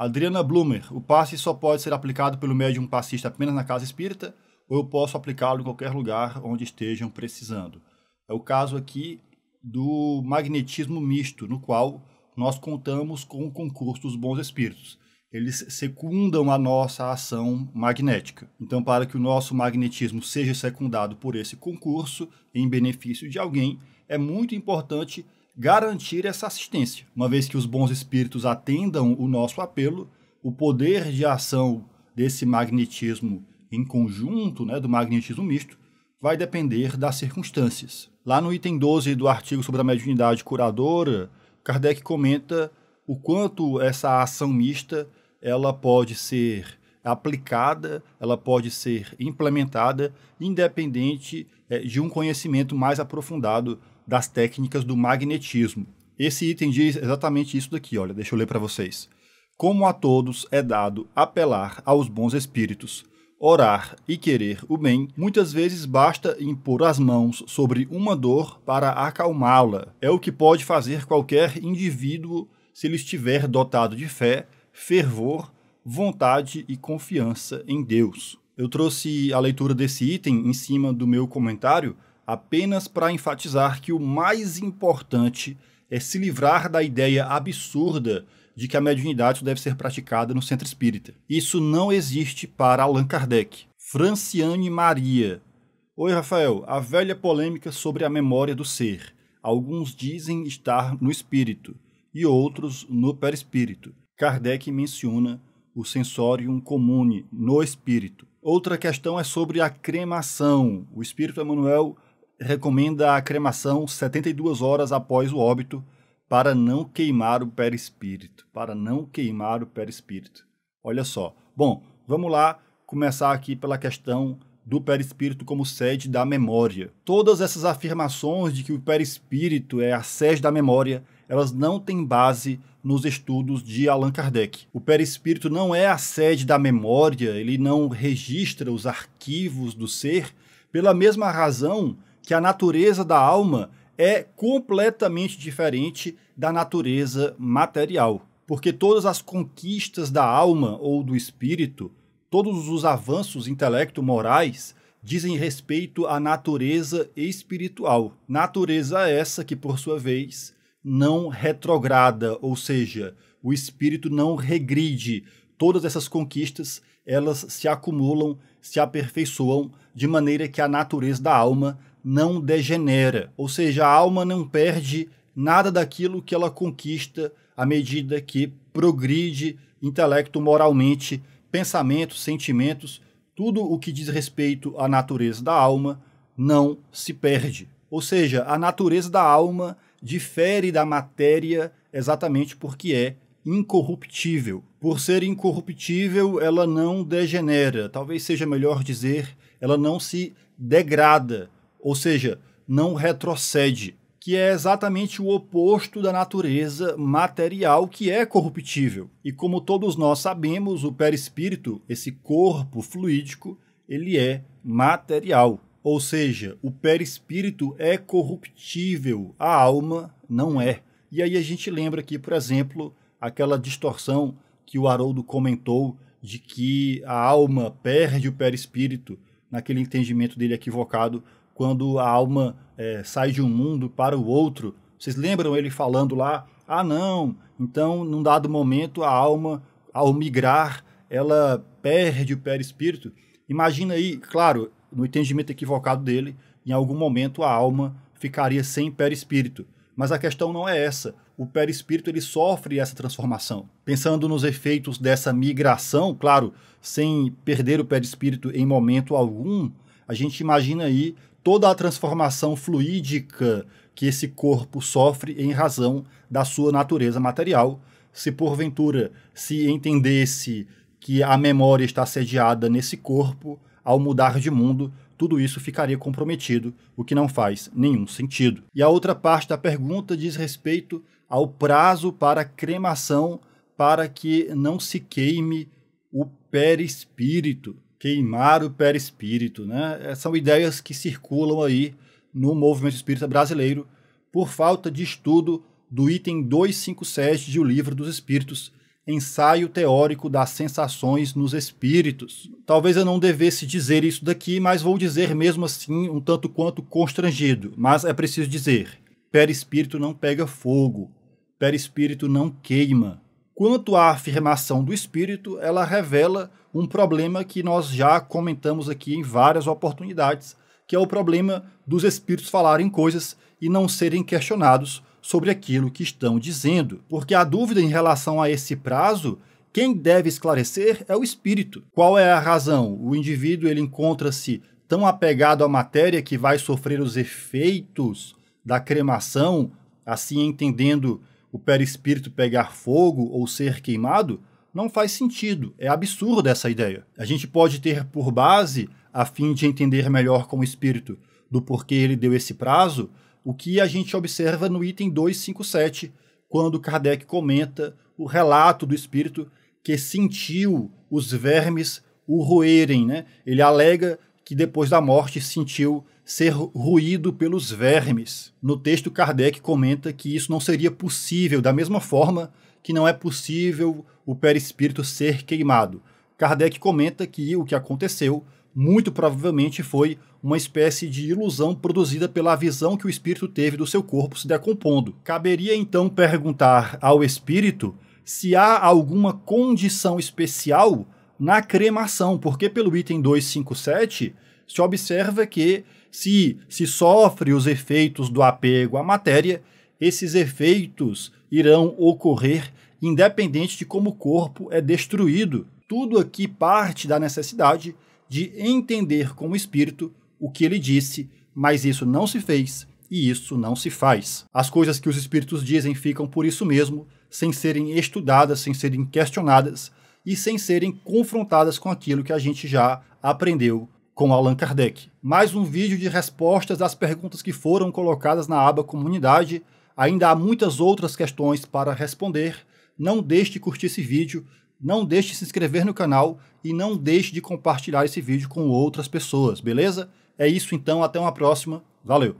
Adriana Blumer, o passe só pode ser aplicado pelo médium passista apenas na casa espírita ou eu posso aplicá-lo em qualquer lugar onde estejam precisando. É o caso aqui do magnetismo misto, no qual nós contamos com o concurso dos bons espíritos. Eles secundam a nossa ação magnética. Então, para que o nosso magnetismo seja secundado por esse concurso em benefício de alguém, é muito importante garantir essa assistência. Uma vez que os bons espíritos atendam o nosso apelo, o poder de ação desse magnetismo em conjunto, né, do magnetismo misto, vai depender das circunstâncias. Lá no item 12 do artigo sobre a mediunidade curadora, Kardec comenta o quanto essa ação mista ela pode ser aplicada, ela pode ser implementada, independente eh, de um conhecimento mais aprofundado das técnicas do magnetismo. Esse item diz exatamente isso daqui, olha, deixa eu ler para vocês. Como a todos é dado apelar aos bons espíritos, orar e querer o bem, muitas vezes basta impor as mãos sobre uma dor para acalmá-la. É o que pode fazer qualquer indivíduo se ele estiver dotado de fé, fervor, vontade e confiança em Deus. Eu trouxe a leitura desse item em cima do meu comentário apenas para enfatizar que o mais importante é se livrar da ideia absurda de que a mediunidade deve ser praticada no centro espírita. Isso não existe para Allan Kardec. Franciane Maria. Oi, Rafael. A velha polêmica sobre a memória do ser. Alguns dizem estar no espírito e outros no perispírito. Kardec menciona o sensorium comune no espírito. Outra questão é sobre a cremação. O espírito Emanuel recomenda a cremação 72 horas após o óbito para não queimar o perispírito, para não queimar o perispírito. Olha só. Bom, vamos lá começar aqui pela questão do perispírito como sede da memória. Todas essas afirmações de que o perispírito é a sede da memória, elas não têm base nos estudos de Allan Kardec. O perispírito não é a sede da memória, ele não registra os arquivos do ser, pela mesma razão que a natureza da alma é completamente diferente da natureza material. Porque todas as conquistas da alma ou do espírito, todos os avanços intelecto-morais, dizem respeito à natureza espiritual. Natureza essa que, por sua vez, não retrograda, ou seja, o espírito não regride. Todas essas conquistas, elas se acumulam, se aperfeiçoam, de maneira que a natureza da alma não degenera, ou seja, a alma não perde nada daquilo que ela conquista à medida que progride intelecto moralmente, pensamentos, sentimentos, tudo o que diz respeito à natureza da alma não se perde. Ou seja, a natureza da alma difere da matéria exatamente porque é incorruptível. Por ser incorruptível, ela não degenera, talvez seja melhor dizer, ela não se degrada, ou seja, não retrocede, que é exatamente o oposto da natureza material que é corruptível. E como todos nós sabemos, o perispírito, esse corpo fluídico, ele é material. Ou seja, o perispírito é corruptível, a alma não é. E aí a gente lembra aqui, por exemplo, aquela distorção que o Haroldo comentou de que a alma perde o perispírito, naquele entendimento dele equivocado quando a alma é, sai de um mundo para o outro. Vocês lembram ele falando lá? Ah, não, então num dado momento a alma, ao migrar, ela perde o perispírito. Imagina aí, claro, no entendimento equivocado dele, em algum momento a alma ficaria sem perispírito. Mas a questão não é essa. O perispírito ele sofre essa transformação. Pensando nos efeitos dessa migração, claro, sem perder o perispírito em momento algum, a gente imagina aí toda a transformação fluídica que esse corpo sofre em razão da sua natureza material. Se porventura se entendesse que a memória está sediada nesse corpo, ao mudar de mundo, tudo isso ficaria comprometido, o que não faz nenhum sentido. E a outra parte da pergunta diz respeito ao prazo para cremação para que não se queime o perispírito queimar o perispírito, né? Eh, são ideias que circulam aí no movimento espírita brasileiro por falta de estudo do item 257 de O Livro dos Espíritos, Ensaio Teórico das Sensações nos Espíritos. Talvez eu não devesse dizer isso daqui, mas vou dizer mesmo assim, um tanto quanto constrangido. Mas é preciso dizer: perispírito não pega fogo, perispírito não queima, Quanto à afirmação do espírito, ela revela um problema que nós já comentamos aqui em várias oportunidades, que é o problema dos espíritos falarem coisas e não serem questionados sobre aquilo que estão dizendo. Porque a dúvida em relação a esse prazo, quem deve esclarecer é o espírito. Qual é a razão? O indivíduo ele encontra-se tão apegado à matéria que vai sofrer os efeitos da cremação, assim entendendo o perispírito pegar fogo ou ser queimado, não faz sentido, é absurda essa ideia. A gente pode ter por base, a fim de entender melhor como espírito, do porquê ele deu esse prazo, o que a gente observa no item 257, quando Kardec comenta o relato do espírito que sentiu os vermes o roerem, né? Ele alega que depois da morte sentiu ser ruído pelos vermes. No texto, Kardec comenta que isso não seria possível, da mesma forma que não é possível o perispírito ser queimado. Kardec comenta que o que aconteceu muito provavelmente foi uma espécie de ilusão produzida pela visão que o espírito teve do seu corpo se decompondo. Caberia então perguntar ao espírito se há alguma condição especial na cremação, porque pelo item 257 se observa que se se sofre os efeitos do apego à matéria, esses efeitos irão ocorrer independente de como o corpo é destruído. Tudo aqui parte da necessidade de entender com o espírito o que ele disse, mas isso não se fez e isso não se faz. As coisas que os espíritos dizem ficam por isso mesmo, sem serem estudadas, sem serem questionadas e sem serem confrontadas com aquilo que a gente já aprendeu com Allan Kardec. Mais um vídeo de respostas às perguntas que foram colocadas na aba Comunidade. Ainda há muitas outras questões para responder. Não deixe de curtir esse vídeo, não deixe de se inscrever no canal e não deixe de compartilhar esse vídeo com outras pessoas, beleza? É isso então, até uma próxima. Valeu!